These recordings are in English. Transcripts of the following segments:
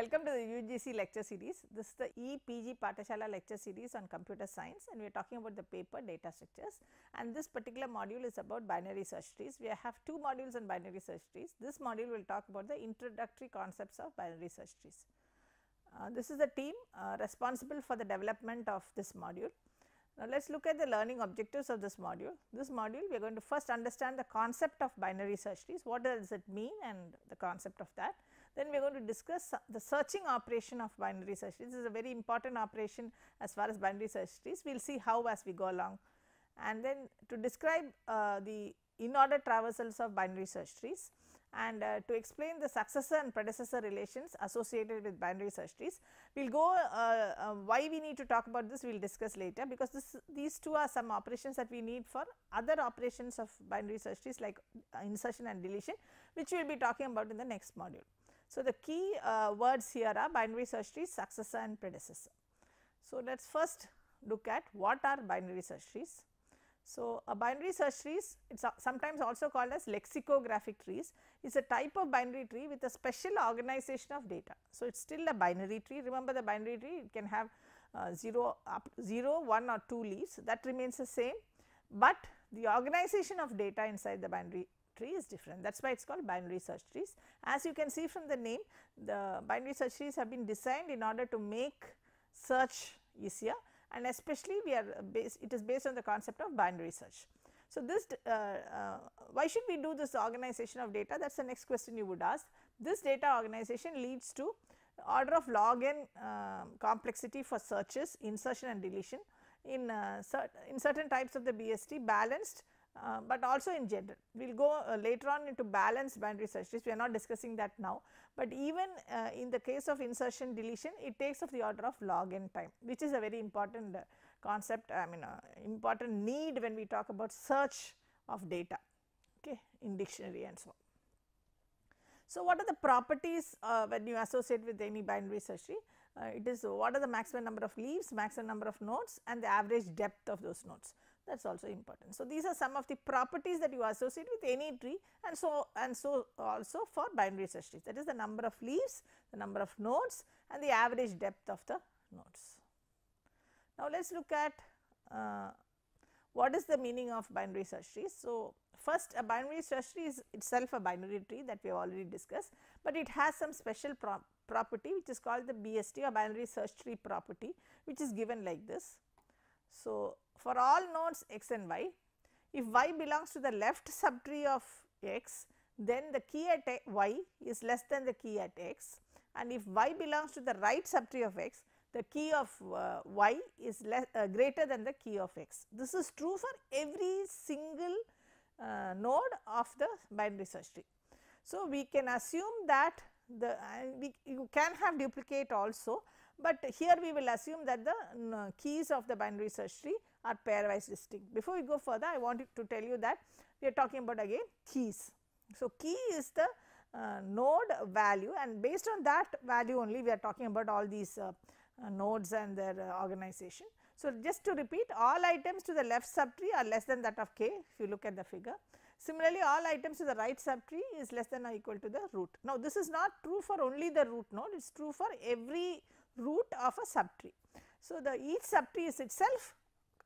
Welcome to the UGC lecture series. This is the EPG Patashala lecture series on computer science and we are talking about the paper data structures and this particular module is about binary search trees. We have two modules on binary search trees. This module will talk about the introductory concepts of binary search trees. Uh, this is the team uh, responsible for the development of this module. Now, let us look at the learning objectives of this module. This module we are going to first understand the concept of binary search trees, what does it mean and the concept of that then we are going to discuss the searching operation of binary search trees. This is a very important operation as far as binary search trees. We will see how as we go along. And then to describe uh, the in-order traversals of binary search trees and uh, to explain the successor and predecessor relations associated with binary search trees. We will go uh, uh, why we need to talk about this we will discuss later because this, these two are some operations that we need for other operations of binary search trees like insertion and deletion which we will be talking about in the next module. So, the key uh, words here are binary search trees, successor and predecessor. So, let us first look at what are binary search trees. So, a binary search trees it is sometimes also called as lexicographic trees is a type of binary tree with a special organization of data. So, it is still a binary tree remember the binary tree it can have uh, 0 up 0 1 or 2 leaves that remains the same, but the organization of data inside the binary tree is different that is why it is called binary search trees. As you can see from the name the binary search trees have been designed in order to make search easier and especially we are based. it is based on the concept of binary search. So, this uh, uh, why should we do this organization of data that is the next question you would ask. This data organization leads to order of log n uh, complexity for searches insertion and deletion in, uh, cert in certain types of the BST balanced uh, but also in general. We will go uh, later on into balanced boundary search trees, we are not discussing that now, but even uh, in the case of insertion deletion it takes of the order of log n time which is a very important uh, concept I mean uh, important need when we talk about search of data okay, in dictionary and so on. So, what are the properties when you associate with any binary search tree? it is what are the maximum number of leaves, maximum number of nodes and the average depth of those nodes that is also important. So, these are some of the properties that you associate with any tree and so and so also for binary search trees that is the number of leaves, the number of nodes and the average depth of the nodes. Now, let us look at uh, what is the meaning of binary search trees. So, first a binary search tree is itself a binary tree that we have already discussed, but it has some special pro property which is called the BST or binary search tree property which is given like this. So, for all nodes x and y, if y belongs to the left subtree of x, then the key at y is less than the key at x and if y belongs to the right subtree of x, the key of uh, y is less, uh, greater than the key of x. This is true for every single uh, node of the binary search tree. So, we can assume that the we, you can have duplicate also, but here we will assume that the keys of the binary search tree are pairwise distinct. Before we go further I wanted to tell you that we are talking about again keys. So, key is the uh, node value and based on that value only we are talking about all these uh, uh, nodes and their uh, organization. So, just to repeat all items to the left subtree are less than that of k if you look at the figure. Similarly, all items to the right subtree is less than or equal to the root. Now, this is not true for only the root node, it is true for every root of a subtree. So, the each subtree is itself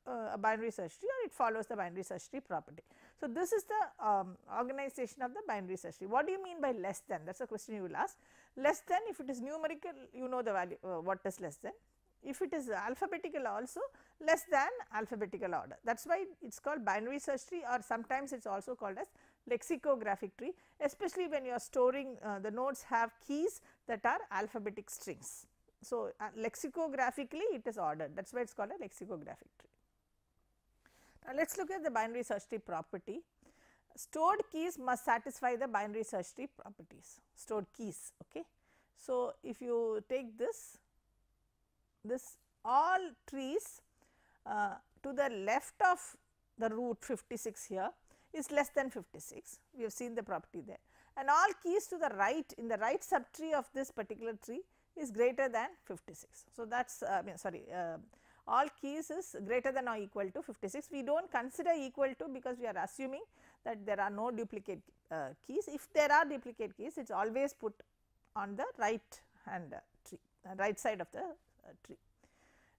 uh, a binary search tree or it follows the binary search tree property. So, this is the um, organization of the binary search tree. What do you mean by less than? That is a question you will ask. Less than if it is numerical you know the value uh, what is less than. If it is alphabetical also less than alphabetical order that is why it is called binary search tree or sometimes it is also called as lexicographic tree especially when you are storing uh, the nodes have keys that are alphabetic strings. So, uh, lexicographically it is ordered that is why it is called a lexicographic tree. Now, uh, let us look at the binary search tree property. Stored keys must satisfy the binary search tree properties, stored keys. Okay. So, if you take this, this all trees uh, to the left of the root 56 here is less than 56, we have seen the property there and all keys to the right in the right subtree of this particular tree is greater than 56. So, that is uh, I mean sorry uh, all keys is greater than or equal to 56. We do not consider equal to because we are assuming that there are no duplicate uh, keys. If there are duplicate keys, it is always put on the right hand tree, uh, right side of the uh, tree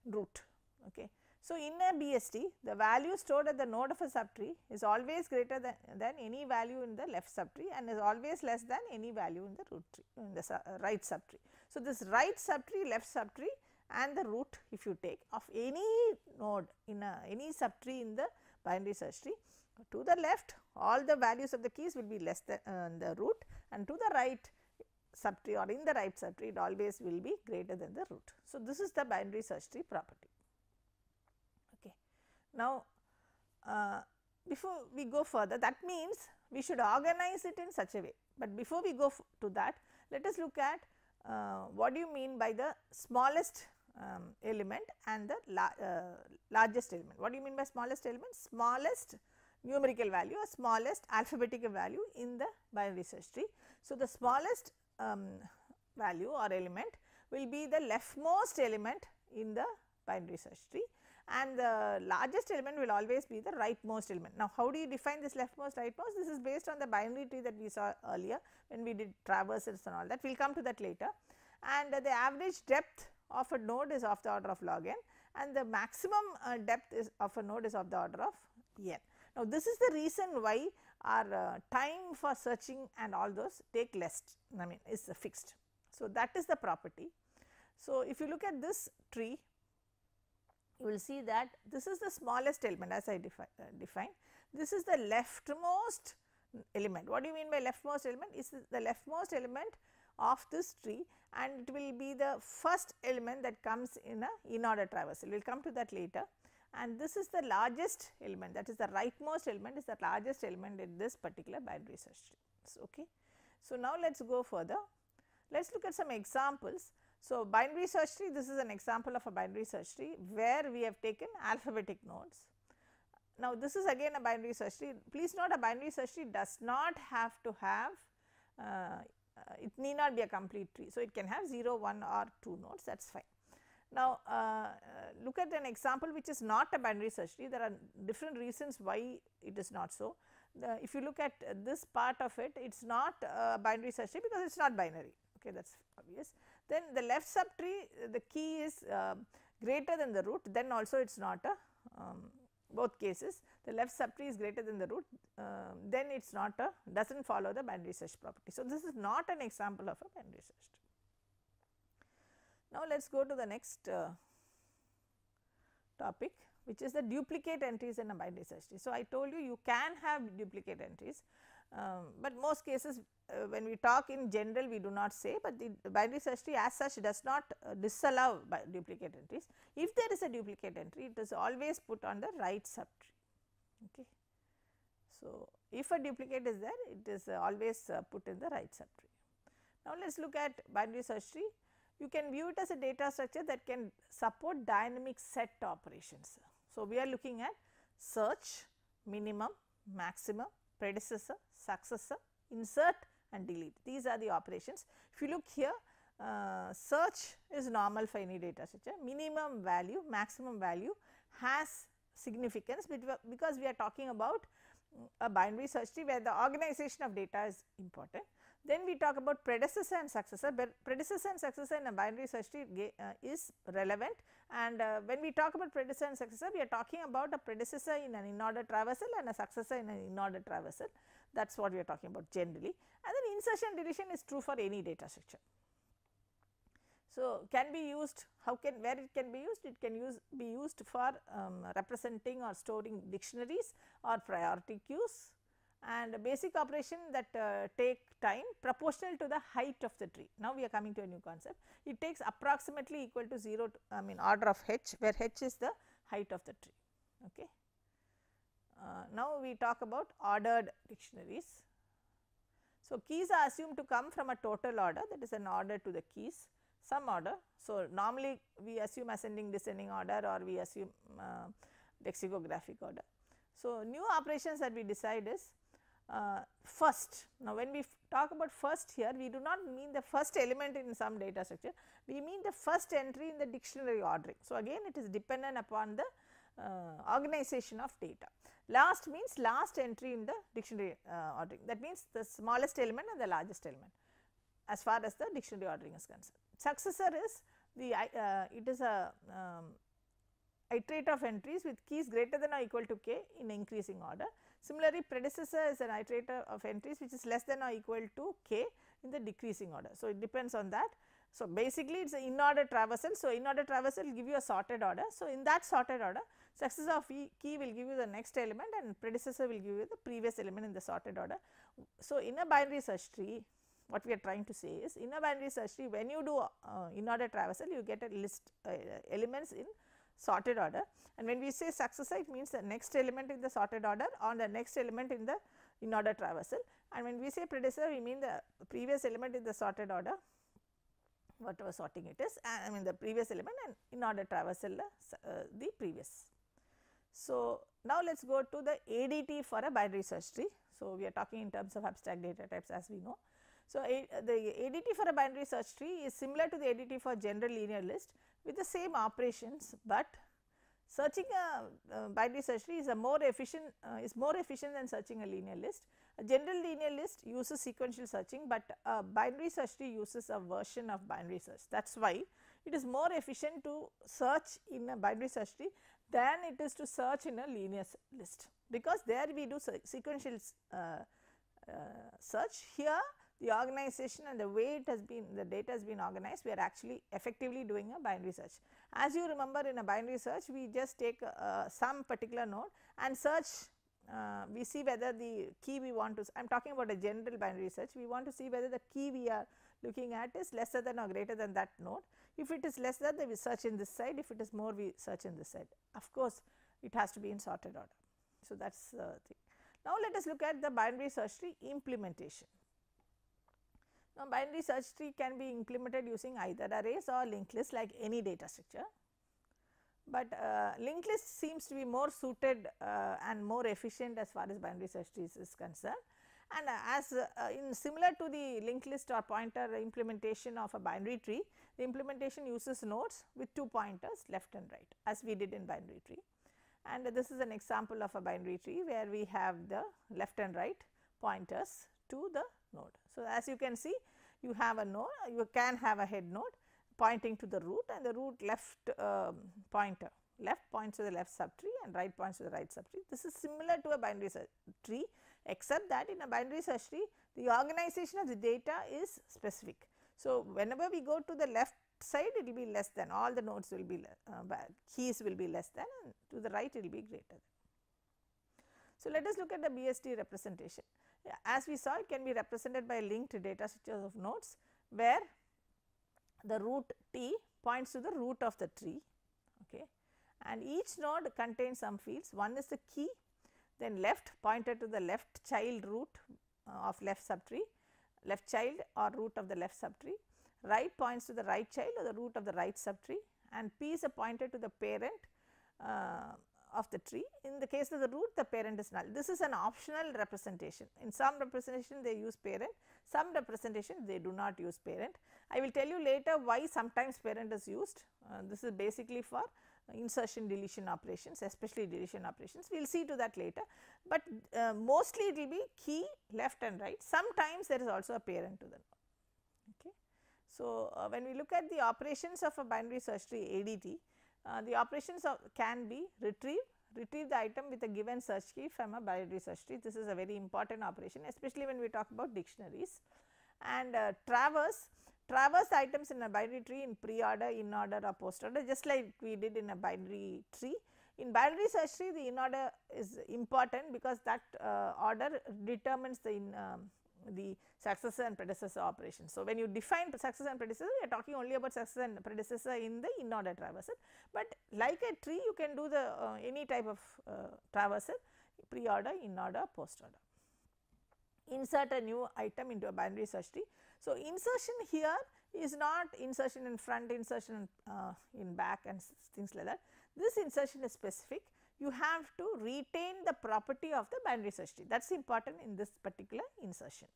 root. Okay. So, in a BST, the value stored at the node of a subtree is always greater than, than any value in the left subtree and is always less than any value in the root tree, in the su uh, right subtree. So, this right subtree, left subtree and the root if you take of any node in a, any subtree in the binary search tree to the left all the values of the keys will be less than uh, the root and to the right subtree or in the right subtree it always will be greater than the root. So, this is the binary search tree property. Okay. Now, uh, before we go further that means we should organize it in such a way, but before we go to that let us look at uh, what do you mean by the smallest um, element and the la uh, largest element. What do you mean by smallest element? Smallest numerical value or smallest alphabetical value in the binary search tree. So, the smallest um, value or element will be the leftmost element in the binary search tree and the largest element will always be the rightmost element. Now, how do you define this leftmost rightmost? This is based on the binary tree that we saw earlier when we did traverses and all that. We will come to that later and uh, the average depth of a node is of the order of log n and the maximum uh, depth is of a node is of the order of n. Now, this is the reason why our uh, time for searching and all those take less I mean is fixed. So, that is the property. So, if you look at this tree you will see that this is the smallest element as I defi uh, define. This is the leftmost element. What do you mean by leftmost element? Is the leftmost element of this tree and it will be the first element that comes in a in-order traversal. We will come to that later and this is the largest element that is the rightmost element is the largest element in this particular binary search tree. Okay. So, now let us go further. Let us look at some examples. So, binary search tree this is an example of a binary search tree where we have taken alphabetic nodes. Now, this is again a binary search tree please note a binary search tree does not have to have uh, uh, it need not be a complete tree. So, it can have 0, 1 or 2 nodes that is fine. Now, uh, uh, look at an example which is not a binary search tree there are different reasons why it is not so. The, if you look at this part of it it is not a binary search tree because it is not binary okay that is obvious. Then the left subtree the key is uh, greater than the root then also it is not a um, both cases the left subtree is greater than the root uh, then it is not a does not follow the binary search property. So, this is not an example of a binary search. Now, let us go to the next uh, topic which is the duplicate entries in a binary search tree. So, I told you you can have duplicate entries um, but most cases uh, when we talk in general we do not say, but the binary search tree as such does not uh, disallow duplicate entries. If there is a duplicate entry it is always put on the right subtree. Okay. So, if a duplicate is there it is uh, always put in the right subtree. Now, let us look at binary search tree. You can view it as a data structure that can support dynamic set operations. So, we are looking at search, minimum, maximum, predecessor, successor, insert and delete. These are the operations. If you look here, uh, search is normal for any data structure, minimum value, maximum value has significance because we are talking about mm, a binary search tree where the organization of data is important. Then we talk about predecessor and successor, but predecessor and successor in a binary search tree uh, is relevant and uh, when we talk about predecessor and successor, we are talking about a predecessor in an in-order traversal and a successor in an in-order traversal that is what we are talking about generally and then insertion deletion is true for any data structure. So, can be used how can where it can be used it can use be used for um, representing or storing dictionaries or priority queues and basic operation that uh, take time proportional to the height of the tree. Now, we are coming to a new concept it takes approximately equal to 0 to, I mean order of h where h is the height of the tree. Okay. Uh, now, we talk about ordered dictionaries. So, keys are assumed to come from a total order that is an order to the keys some order. So, normally we assume ascending descending order or we assume uh, lexicographic order. So, new operations that we decide is uh, first. Now, when we talk about first here, we do not mean the first element in some data structure, we mean the first entry in the dictionary ordering. So, again it is dependent upon the uh, organization of data. Last means last entry in the dictionary uh, ordering that means the smallest element and the largest element as far as the dictionary ordering is concerned. Successor is the uh, it is a um, iterate of entries with keys greater than or equal to k in increasing order. Similarly, predecessor is an iterator of entries which is less than or equal to k in the decreasing order. So, it depends on that. So, basically it is an in order traversal. So, in order traversal will give you a sorted order. So, in that sorted order Successor of e key will give you the next element and predecessor will give you the previous element in the sorted order. So, in a binary search tree what we are trying to say is in a binary search tree when you do uh, in order traversal you get a list uh, elements in sorted order and when we say successor it means the next element in the sorted order or the next element in the in order traversal and when we say predecessor we mean the previous element in the sorted order whatever sorting it is I mean the previous element and in order traversal uh, the previous so, now let us go to the ADT for a binary search tree. So, we are talking in terms of abstract data types as we know. So, a, the ADT for a binary search tree is similar to the ADT for general linear list with the same operations, but searching a uh, binary search tree is a more efficient uh, is more efficient than searching a linear list. A general linear list uses sequential searching, but a binary search tree uses a version of binary search. That is why it is more efficient to search in a binary search tree than it is to search in a linear list because there we do sequential uh, uh, search here the organization and the way it has been the data has been organized we are actually effectively doing a binary search. As you remember in a binary search we just take uh, some particular node and search uh, we see whether the key we want to I am talking about a general binary search we want to see whether the key we are looking at is lesser than or greater than that node. If it is lesser than we search in this side, if it is more we search in this side. Of course, it has to be in sorted order. So, that is the thing. Now, let us look at the binary search tree implementation. Now, binary search tree can be implemented using either arrays or linked lists like any data structure but uh, linked list seems to be more suited uh, and more efficient as far as binary search trees is concerned and uh, as uh, in similar to the linked list or pointer implementation of a binary tree, the implementation uses nodes with two pointers left and right as we did in binary tree. And this is an example of a binary tree where we have the left and right pointers to the node. So, as you can see you have a node, you can have a head node pointing to the root and the root left uh, pointer left points to the left subtree and right points to the right subtree. This is similar to a binary tree except that in a binary search tree the organization of the data is specific. So, whenever we go to the left side it will be less than all the nodes will be uh, keys will be less than and to the right it will be greater than. So, let us look at the BST representation. As we saw it can be represented by linked data structures of nodes where the root t points to the root of the tree okay. and each node contains some fields one is the key then left pointed to the left child root uh, of left subtree, left child or root of the left subtree, right points to the right child or the root of the right subtree and p is pointed to the parent uh, of the tree. In the case of the root the parent is null. This is an optional representation. In some representation they use parent, some representation they do not use parent. I will tell you later why sometimes parent is used. Uh, this is basically for insertion deletion operations especially deletion operations we will see to that later, but uh, mostly it will be key left and right sometimes there is also a parent to the node. Okay. So, uh, when we look at the operations of a binary search tree ADT uh, the operations of can be retrieve retrieve the item with a given search key from a binary search tree this is a very important operation especially when we talk about dictionaries and uh, traverse traverse items in a binary tree in pre-order, in-order or post-order just like we did in a binary tree. In binary search tree the in-order is important because that uh, order determines the in, um, the successor and predecessor operation. So, when you define successor and predecessor you are talking only about successor and predecessor in the in order traversal, but like a tree you can do the uh, any type of uh, traversal pre order, in order, post order. Insert a new item into a binary search tree so, insertion here is not insertion in front, insertion uh, in back and things like that. This insertion is specific. You have to retain the property of the binary search tree that is important in this particular insertion.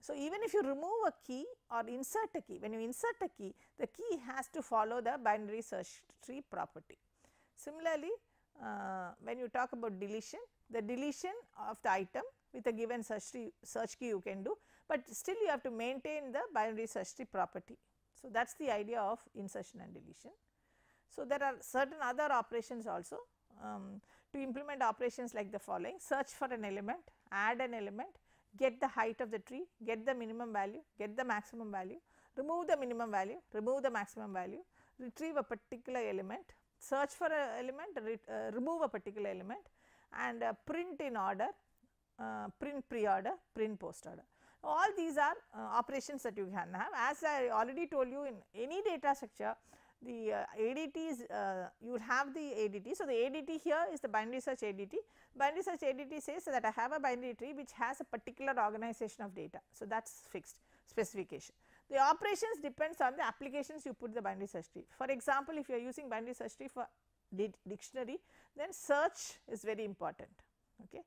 So, even if you remove a key or insert a key, when you insert a key, the key has to follow the binary search tree property. Similarly, uh, when you talk about deletion, the deletion of the item with a given search tree search key you can do, but still you have to maintain the binary search tree property. So, that is the idea of insertion and deletion. So, there are certain other operations also um, to implement operations like the following search for an element, add an element, get the height of the tree, get the minimum value, get the maximum value, remove the minimum value, remove the maximum value, retrieve a particular element, search for an element, re, uh, remove a particular element and uh, print in order, uh, print pre-order, print post-order. All these are uh, operations that you can have as I already told you in any data structure the uh, is uh, you have the ADT. So, the ADT here is the binary search ADT. Binary search ADT says that I have a binary tree which has a particular organization of data. So, that is fixed specification. The operations depends on the applications you put the binary search tree. For example, if you are using binary search tree for dictionary then search is very important. Okay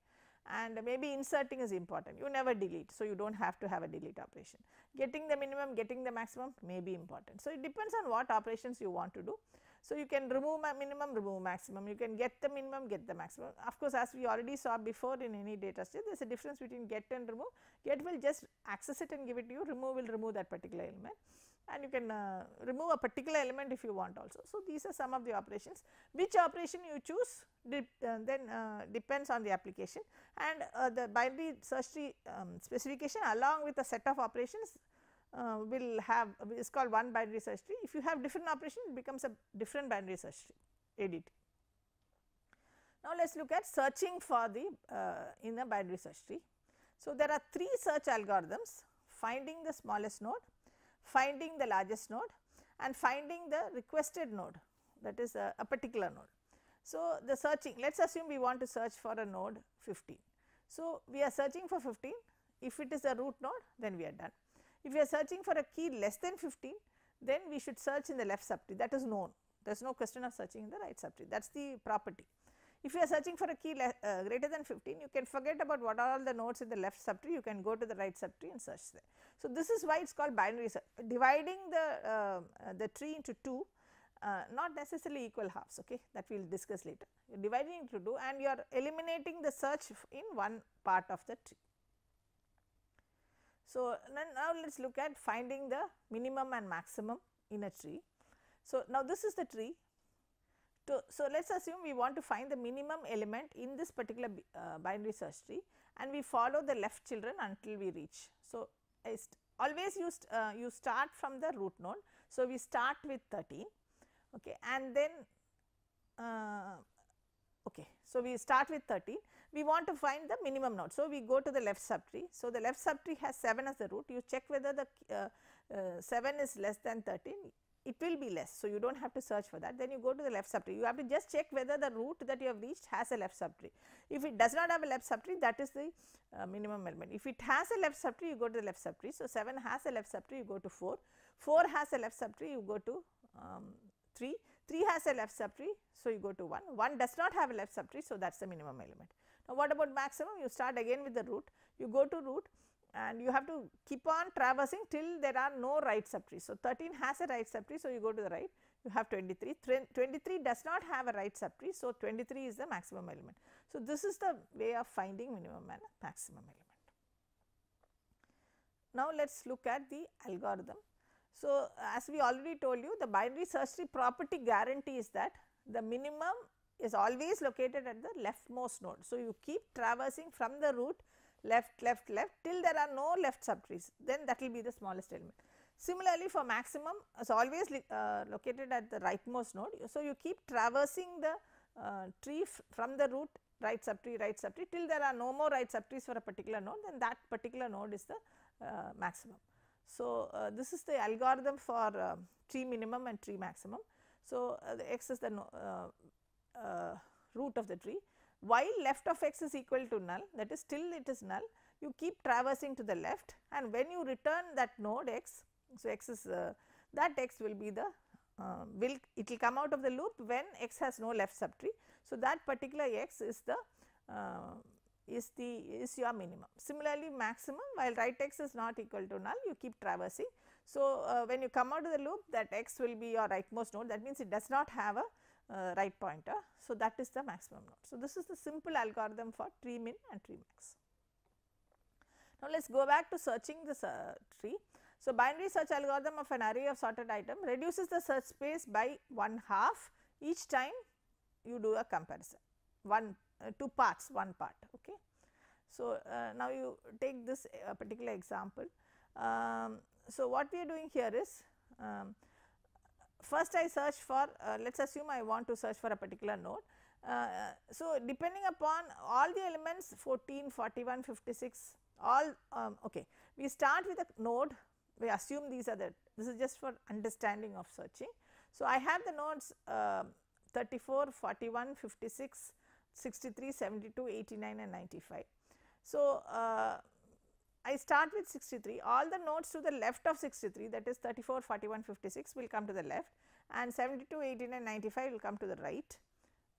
and maybe inserting is important you never delete. So, you do not have to have a delete operation getting the minimum getting the maximum may be important. So, it depends on what operations you want to do. So, you can remove minimum remove maximum you can get the minimum get the maximum of course, as we already saw before in any data set there is a difference between get and remove get will just access it and give it to you remove will remove that particular element and you can uh, remove a particular element if you want also. So, these are some of the operations which operation you choose dip, uh, then uh, depends on the application and uh, the binary search tree um, specification along with a set of operations uh, will have is called one binary search tree. If you have different operation it becomes a different binary search tree Edit. Now, let us look at searching for the uh, in a binary search tree. So, there are three search algorithms finding the smallest node finding the largest node and finding the requested node that is a, a particular node. So, the searching let us assume we want to search for a node 15. So, we are searching for 15 if it is a root node then we are done. If we are searching for a key less than 15 then we should search in the left subtree that is known there is no question of searching in the right subtree that is the property. If you are searching for a key uh, greater than 15, you can forget about what are all the nodes in the left subtree, you can go to the right subtree and search there. So, this is why it is called binary search, dividing the, um, uh, the tree into 2 uh, not necessarily equal halves okay that we will discuss later. You are dividing into 2 and you are eliminating the search in one part of the tree. So, now let us look at finding the minimum and maximum in a tree. So, now this is the tree to, so, let us assume we want to find the minimum element in this particular uh, binary search tree and we follow the left children until we reach. So, always you, st uh, you start from the root node. So, we start with 13 okay, and then uh, okay. So, we start with 13 we want to find the minimum node. So, we go to the left subtree. So, the left subtree has 7 as the root you check whether the uh, uh, 7 is less than 13 it will be less. So, you do not have to search for that then you go to the left subtree you have to just check whether the root that you have reached has a left subtree. If it does not have a left subtree that is the uh, minimum element if it has a left subtree you go to the left subtree. So, 7 has a left subtree you go to 4, 4 has a left subtree you go to um, 3, 3 has a left subtree so you go to 1, 1 does not have a left subtree so that is the minimum element. Now, what about maximum you start again with the root you go to root and you have to keep on traversing till there are no right subtree. So, 13 has a right subtree. So, you go to the right you have 23, 23 does not have a right subtree. So, 23 is the maximum element. So, this is the way of finding minimum and maximum element. Now, let us look at the algorithm. So, as we already told you the binary search tree property guarantees that the minimum is always located at the leftmost node. So, you keep traversing from the root left, left, left till there are no left subtrees then that will be the smallest element. Similarly, for maximum it's always uh, located at the rightmost node. So, you keep traversing the uh, tree from the root right subtree, right subtree till there are no more right subtrees for a particular node then that particular node is the uh, maximum. So, uh, this is the algorithm for uh, tree minimum and tree maximum. So, uh, the x is the no, root of the tree while left of x is equal to null that is still it is null you keep traversing to the left and when you return that node x. So, x is uh, that x will be the uh, will it will come out of the loop when x has no left subtree. So, that particular x is the uh, is the is your minimum. Similarly, maximum while right x is not equal to null you keep traversing. So, uh, when you come out of the loop that x will be your rightmost node that means it does not have a uh, right pointer. So, that is the maximum node. So, this is the simple algorithm for tree min and tree max. Now, let us go back to searching this uh, tree. So, binary search algorithm of an array of sorted item reduces the search space by 1 half each time you do a comparison, 1 uh, 2 parts, 1 part. Okay. So, uh, now you take this uh, particular example. Um, so, what we are doing here is um, first I search for uh, let us assume I want to search for a particular node. Uh, uh, so, depending upon all the elements 14, 41, 56 all um, okay. We start with a node we assume these are the this is just for understanding of searching. So, I have the nodes uh, 34, 41, 56, 63, 72, 89 and 95. So, uh, I start with 63, all the nodes to the left of 63 that is 34, 41, 56 will come to the left and 72, 18 and 95 will come to the right.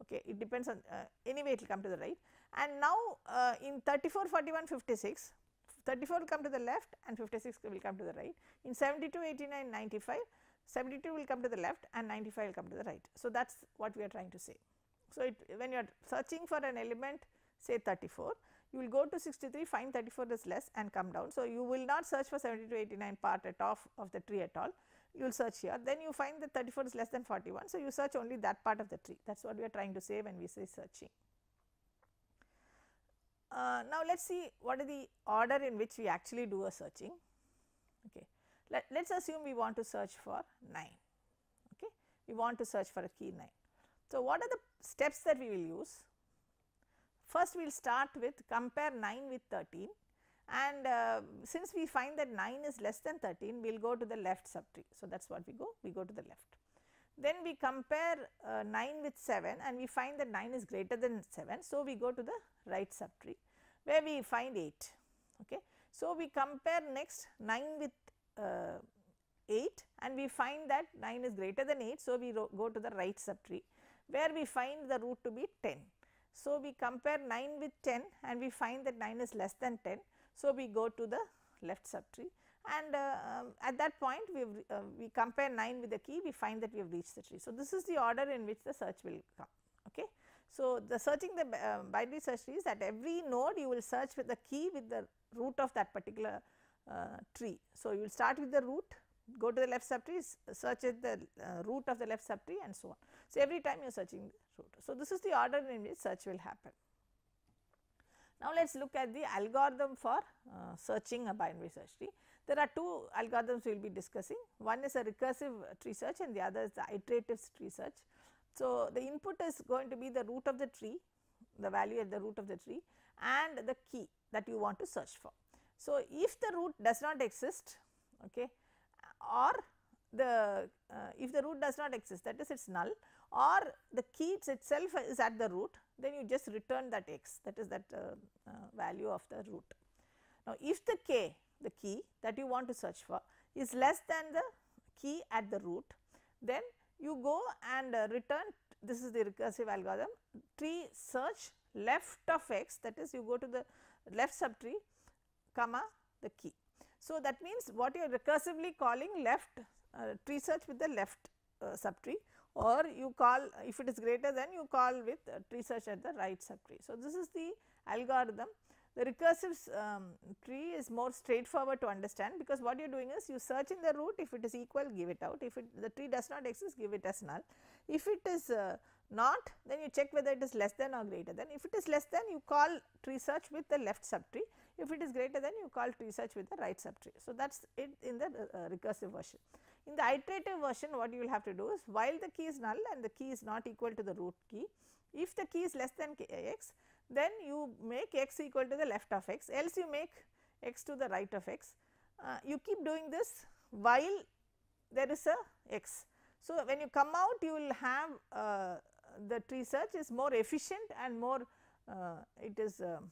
Okay, it depends on uh, anyway it will come to the right and now uh, in 34, 41, 56, 34 will come to the left and 56 will come to the right. In 72, 89, and 95, 72 will come to the left and 95 will come to the right. So, that is what we are trying to say. So, it, when you are searching for an element say 34, you will go to 63, find 34 is less and come down. So, you will not search for 70 to 89 part at off of the tree at all, you will search here. Then you find that 34 is less than 41, so you search only that part of the tree. That is what we are trying to say when we say searching. Uh, now, let us see what is the order in which we actually do a searching. Okay. Let us assume we want to search for 9, okay. we want to search for a key 9. So, what are the steps that we will use? First we will start with compare 9 with 13 and uh, since we find that 9 is less than 13 we will go to the left subtree. So, that is what we go we go to the left. Then we compare uh, 9 with 7 and we find that 9 is greater than 7. So, we go to the right subtree where we find 8. Okay. So, we compare next 9 with uh, 8 and we find that 9 is greater than 8. So, we go to the right subtree where we find the root to be 10. So, we compare 9 with 10 and we find that 9 is less than 10. So, we go to the left subtree and uh, um, at that point we uh, we compare 9 with the key we find that we have reached the tree. So, this is the order in which the search will come. Okay. So, the searching the uh, binary search tree is that every node you will search with the key with the root of that particular uh, tree. So, you will start with the root go to the left subtree, search at the uh, root of the left subtree and so on. So, every time you are searching the root. So, this is the order in which search will happen. Now, let us look at the algorithm for uh, searching a binary search tree. There are two algorithms we will be discussing. One is a recursive tree search and the other is the iterative tree search. So, the input is going to be the root of the tree, the value at the root of the tree and the key that you want to search for. So, if the root does not exist, okay, or the uh, if the root does not exist that is it is null or the key itself is at the root then you just return that x that is that uh, uh, value of the root. Now, if the k the key that you want to search for is less than the key at the root then you go and uh, return this is the recursive algorithm tree search left of x that is you go to the left subtree comma the key. So, that means what you are recursively calling left uh, tree search with the left uh, subtree or you call if it is greater than you call with uh, tree search at the right subtree. So, this is the algorithm. The recursive um, tree is more straightforward to understand because what you are doing is you search in the root if it is equal give it out if it, the tree does not exist give it as null. If it is uh, not then you check whether it is less than or greater than if it is less than you call tree search with the left subtree if it is greater than you call tree search with the right subtree. So, that is it in the uh, recursive version. In the iterative version what you will have to do is while the key is null and the key is not equal to the root key, if the key is less than x then you make x equal to the left of x else you make x to the right of x. Uh, you keep doing this while there is a x. So, when you come out you will have uh, the tree search is more efficient and more uh, it is um,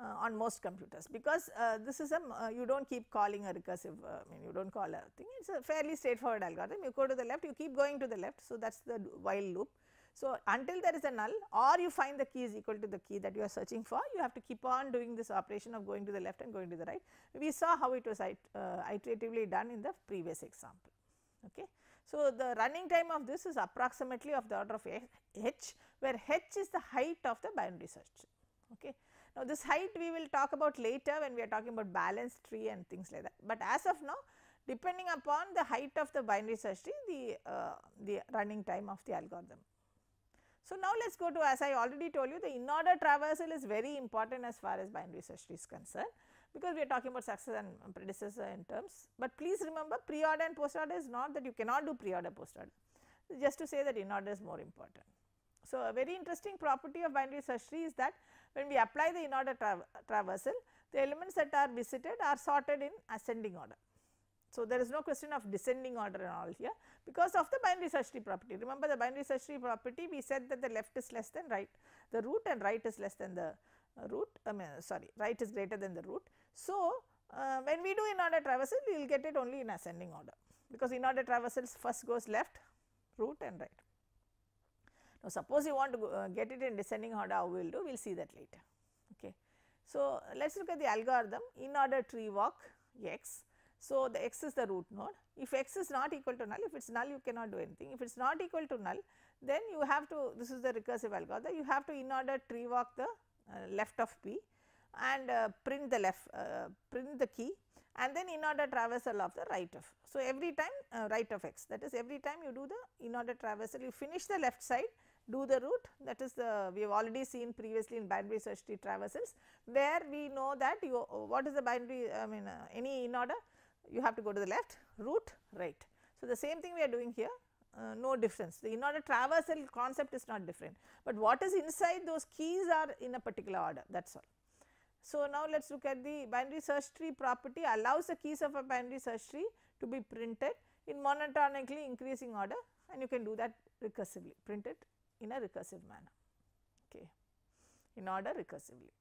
uh, on most computers because uh, this is a uh, you do not keep calling a recursive I mean you do not call a thing it is a fairly straightforward algorithm you go to the left you keep going to the left. So, that is the while loop. So, until there is a null or you find the key is equal to the key that you are searching for, you have to keep on doing this operation of going to the left and going to the right. We saw how it was it, uh, iteratively done in the previous example. Okay. So, the running time of this is approximately of the order of h, where h is the height of the binary search tree. Okay. Now, this height we will talk about later when we are talking about balanced tree and things like that, but as of now depending upon the height of the binary search tree the, uh, the running time of the algorithm. So, now let us go to as I already told you the in-order traversal is very important as far as binary search tree is concerned because we are talking about successor and predecessor in terms, but please remember pre-order and post-order is not that you cannot do pre-order post-order just to say that in-order is more important. So, a very interesting property of binary search tree is that when we apply the in tra traversal, the elements that are visited are sorted in ascending order. So, there is no question of descending order and all here because of the binary search tree property. Remember the binary search tree property we said that the left is less than right, the root and right is less than the uh, root, I mean sorry right is greater than the root. So, uh, when we do in-order traversal we will get it only in ascending order because in-order traversals first goes left, root and right. Now, suppose you want to go, uh, get it in descending order how we will do, we will see that later. Okay. So, let us look at the algorithm in-order tree walk x. So, the x is the root node. If x is not equal to null, if it is null you cannot do anything. If it is not equal to null, then you have to, this is the recursive algorithm, you have to in order tree walk the uh, left of p and uh, print the left, uh, print the key and then in order traversal of the right of. So, every time uh, right of x that is every time you do the in order traversal, you finish the left side do the root that is the uh, we have already seen previously in binary search tree traversals where we know that you what is the binary I mean uh, any in order you have to go to the left root right. So, the same thing we are doing here uh, no difference the in order traversal concept is not different, but what is inside those keys are in a particular order that is all. So, now let us look at the binary search tree property allows the keys of a binary search tree to be printed in monotonically increasing order and you can do that recursively print it in a recursive manner okay, in order recursively.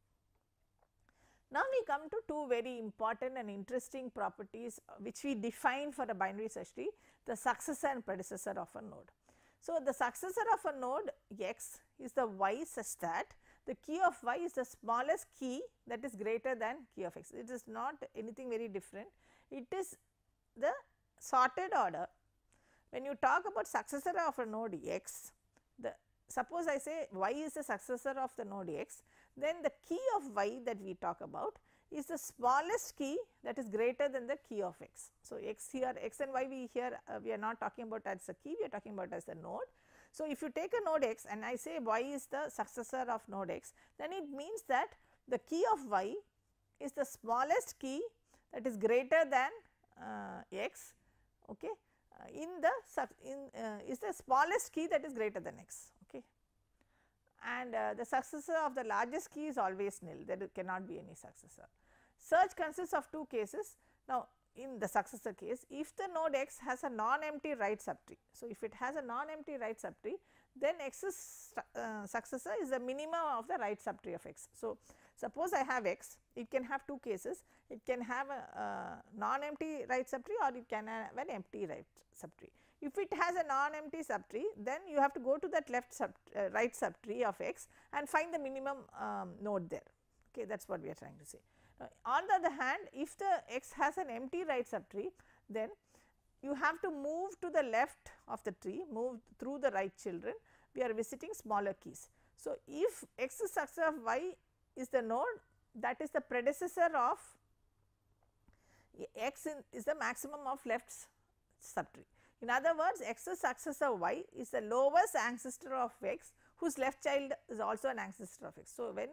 Now, we come to two very important and interesting properties uh, which we define for a binary search tree the successor and predecessor of a node. So, the successor of a node x is the y such that the key of y is the smallest key that is greater than key of x. It is not anything very different. It is the sorted order. When you talk about successor of a node x, the suppose I say y is the successor of the node x, then the key of y that we talk about is the smallest key that is greater than the key of x. So, x here x and y we here uh, we are not talking about as a key we are talking about as the node. So, if you take a node x and I say y is the successor of node x then it means that the key of y is the smallest key that is greater than uh, x okay uh, in the sub in uh, is the smallest key that is greater than x and uh, the successor of the largest key is always nil there cannot be any successor. Search consists of two cases. Now, in the successor case if the node x has a non-empty right subtree. So, if it has a non-empty right subtree then x's uh, successor is the minimum of the right subtree of x. So, suppose I have x it can have two cases it can have a, a non-empty right subtree or it can have an empty right subtree. If it has a non-empty subtree then you have to go to that left sub uh, right subtree of x and find the minimum um, node there okay that is what we are trying to say. Now, uh, on the other hand if the x has an empty right subtree then you have to move to the left of the tree move through the right children we are visiting smaller keys. So, if x is successor of y is the node that is the predecessor of x in, is the maximum of left subtree. In other words, X's successor Y is the lowest ancestor of X whose left child is also an ancestor of X. So, when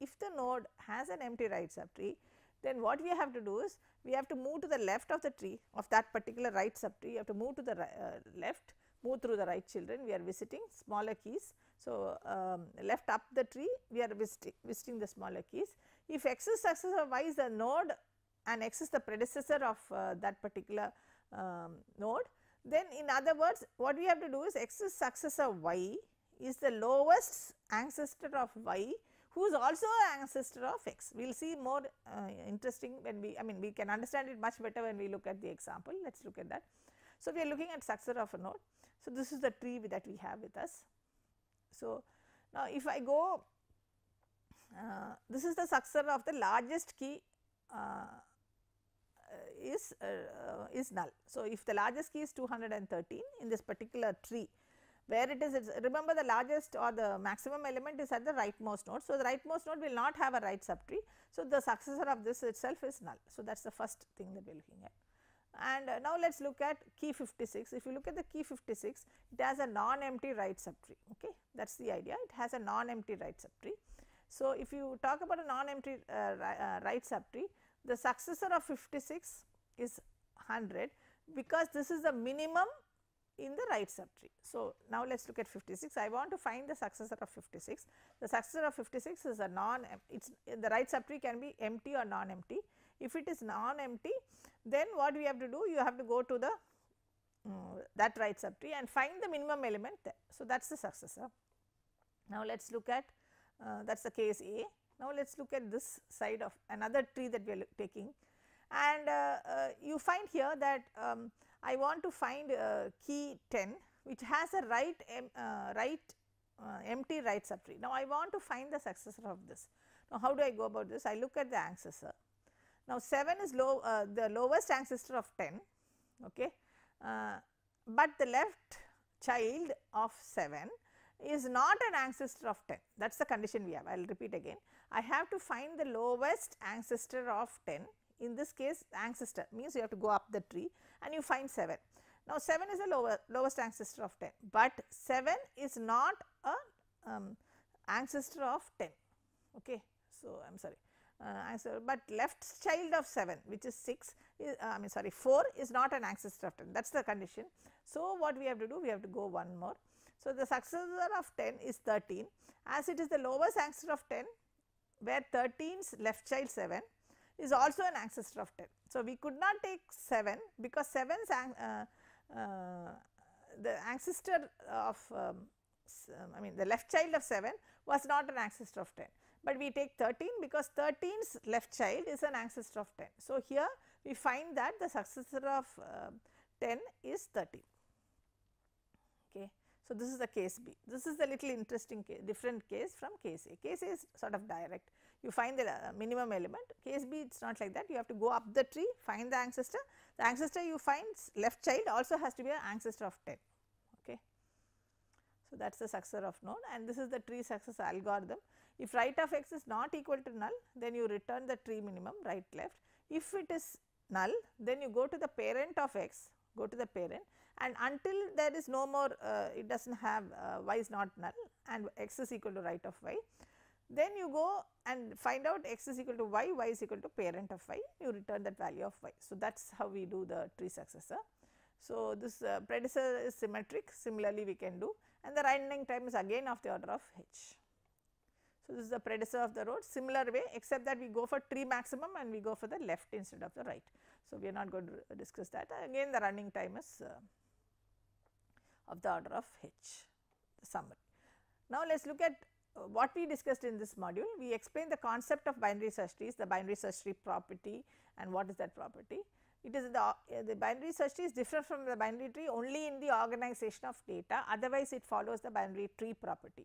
if the node has an empty right subtree, then what we have to do is we have to move to the left of the tree of that particular right subtree, you have to move to the uh, left, move through the right children, we are visiting smaller keys. So, um, left up the tree, we are visiting, visiting the smaller keys. If X is successor of Y is the node and X is the predecessor of uh, that particular um, node, then in other words what we have to do is X's successor Y is the lowest ancestor of Y who is also an ancestor of X. We will see more uh, interesting when we I mean we can understand it much better when we look at the example. Let us look at that. So, we are looking at successor of a node. So, this is the tree that we have with us. So, now if I go uh, this is the successor of the largest key uh, uh, is, uh, uh, is null. So, if the largest key is 213 in this particular tree where it is remember the largest or the maximum element is at the rightmost node. So, the rightmost node will not have a right subtree. So, the successor of this itself is null. So, that is the first thing that we are looking at. And uh, now, let us look at key 56. If you look at the key 56, it has a non-empty right subtree. Okay? That is the idea. It has a non-empty right subtree. So, if you talk about a non-empty uh, right subtree, the successor of 56 is 100 because this is the minimum in the right subtree. So, now let us look at 56. I want to find the successor of 56. The successor of 56 is a non it's the right subtree can be empty or non empty. If it is non empty then what we have to do you have to go to the mm, that right subtree and find the minimum element there. So, that is the successor. Now, let us look at uh, that is the case A. Now, let us look at this side of another tree that we are taking and uh, uh, you find here that um, I want to find uh, key 10 which has a right, em, uh, right uh, empty right subtree. Now, I want to find the successor of this. Now, how do I go about this? I look at the ancestor. Now, 7 is low, uh, the lowest ancestor of 10 okay, but the left child of 7 is not an ancestor of 10 that is the condition we have I will repeat again I have to find the lowest ancestor of 10 in this case ancestor means you have to go up the tree and you find 7. Now 7 is the lower, lowest ancestor of 10 but 7 is not a um, ancestor of 10 okay. So, I am sorry uh, answer, but left child of 7 which is 6 is, uh, I mean sorry 4 is not an ancestor of 10 that is the condition. So, what we have to do we have to go one more. So, the successor of 10 is 13 as it is the lowest ancestor of 10 where 13's left child 7 is also an ancestor of 10. So, we could not take 7 because 7's uh, uh, the ancestor of um, um, I mean the left child of 7 was not an ancestor of 10, but we take 13 because 13's left child is an ancestor of 10. So, here we find that the successor of uh, 10 is 13. So, this is the case B. This is the little interesting case, different case from case A. Case A is sort of direct. You find the uh, minimum element. Case B it is not like that. You have to go up the tree, find the ancestor. The ancestor you find left child also has to be an ancestor of 10. Okay. So, that is the successor of node and this is the tree successor algorithm. If right of x is not equal to null, then you return the tree minimum right left. If it is null, then you go to the parent of x, go to the parent and until there is no more uh, it does not have uh, y is not null and x is equal to right of y. Then you go and find out x is equal to y, y is equal to parent of y, you return that value of y. So, that is how we do the tree successor. So, this uh, predecessor is symmetric similarly we can do and the running time is again of the order of h. So, this is the predecessor of the road similar way except that we go for tree maximum and we go for the left instead of the right. So, we are not going to discuss that again the running time is uh, of the order of h the summary. Now, let us look at uh, what we discussed in this module. We explained the concept of binary search trees, the binary search tree property and what is that property. It is the, uh, the binary search tree is different from the binary tree only in the organization of data otherwise it follows the binary tree property.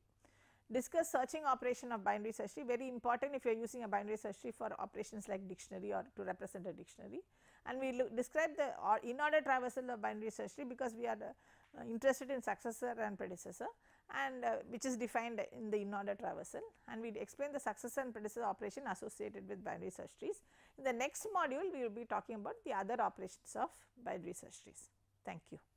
Discuss searching operation of binary search tree very important if you are using a binary search tree for operations like dictionary or to represent a dictionary and we look, describe the or in order traversal of binary search tree because we are uh, uh, interested in successor and predecessor and uh, which is defined in the in-order traversal and we explain the successor and predecessor operation associated with binary search trees. In the next module we will be talking about the other operations of binary search trees. Thank you.